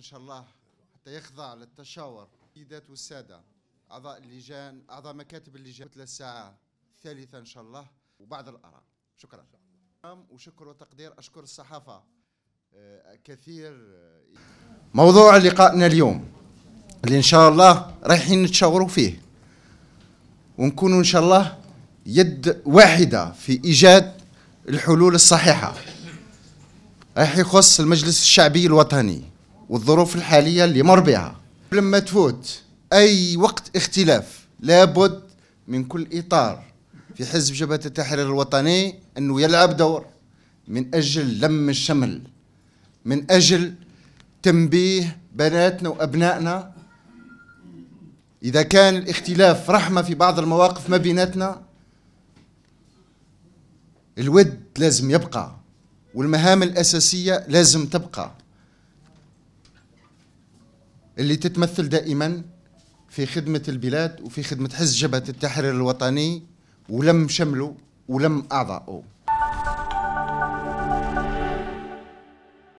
إن شاء الله حتى يخضع للتشاور السيدات والسادة أعضاء اللجان أعضاء مكاتب اللجان مثل الساعة الثالثة إن شاء الله وبعض الآراء شكرا وشكر وتقدير أشكر الصحافة آه، كثير موضوع لقائنا اليوم اللي إن شاء الله رايحين نتشاوروا فيه ونكونوا إن شاء الله يد واحدة في إيجاد الحلول الصحيحة راح يخص المجلس الشعبي الوطني والظروف الحالية اللي مر بها لما تفوت أي وقت اختلاف لابد من كل إطار في حزب جبهة التحرير الوطني أنه يلعب دور من أجل لم الشمل من أجل تنبيه بناتنا وأبنائنا إذا كان الاختلاف رحمة في بعض المواقف ما بيناتنا الود لازم يبقى والمهام الأساسية لازم تبقى اللي تتمثل دائما في خدمة البلاد وفي خدمة حزب جبهة التحرير الوطني ولم شمله ولم أعضائه